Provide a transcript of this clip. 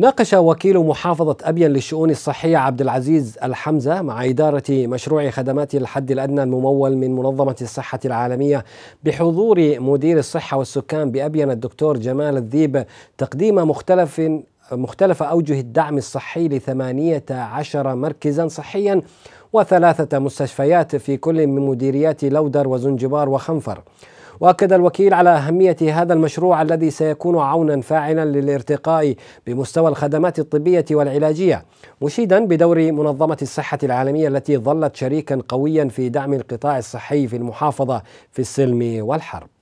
ناقش وكيل محافظة أبين للشؤون الصحية عبد العزيز الحمزة مع إدارة مشروع خدمات الحد الأدنى الممول من منظمة الصحة العالمية بحضور مدير الصحة والسكان بأبين الدكتور جمال الذيب تقديم مختلف مختلف أوجه الدعم الصحي لثمانية عشر مركزا صحيا وثلاثة مستشفيات في كل من مديريات لودر وزنجبار وخنفر واكد الوكيل على اهميه هذا المشروع الذي سيكون عونا فاعلا للارتقاء بمستوى الخدمات الطبيه والعلاجيه مشيدا بدور منظمه الصحه العالميه التي ظلت شريكا قويا في دعم القطاع الصحي في المحافظه في السلم والحرب